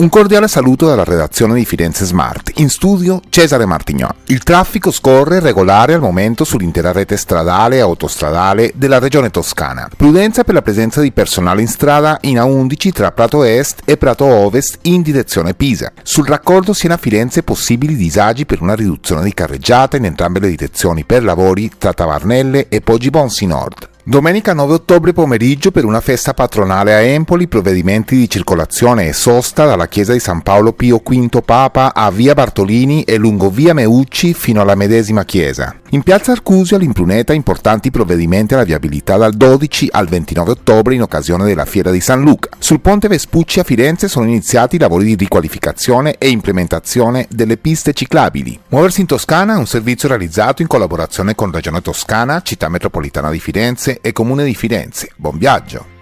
Un cordiale saluto dalla redazione di Firenze Smart. In studio Cesare Martignon. Il traffico scorre regolare al momento sull'intera rete stradale e autostradale della regione toscana. Prudenza per la presenza di personale in strada in A11 tra Prato Est e Prato Ovest in direzione Pisa. Sul raccordo Siena-Firenze possibili disagi per una riduzione di carreggiata in entrambe le direzioni per lavori tra Tavarnelle e Poggi Bonsi Nord. Domenica 9 ottobre pomeriggio per una festa patronale a Empoli, provvedimenti di circolazione e sosta dalla chiesa di San Paolo Pio V Papa a via Bartolini e lungo via Meucci fino alla medesima chiesa. In piazza Arcusio all'impruneta importanti provvedimenti alla viabilità dal 12 al 29 ottobre in occasione della Fiera di San Luca. Sul ponte Vespucci a Firenze sono iniziati i lavori di riqualificazione e implementazione delle piste ciclabili. Muoversi in Toscana è un servizio realizzato in collaborazione con Regione Toscana, Città Metropolitana di Firenze e Comune di Firenze. Buon viaggio!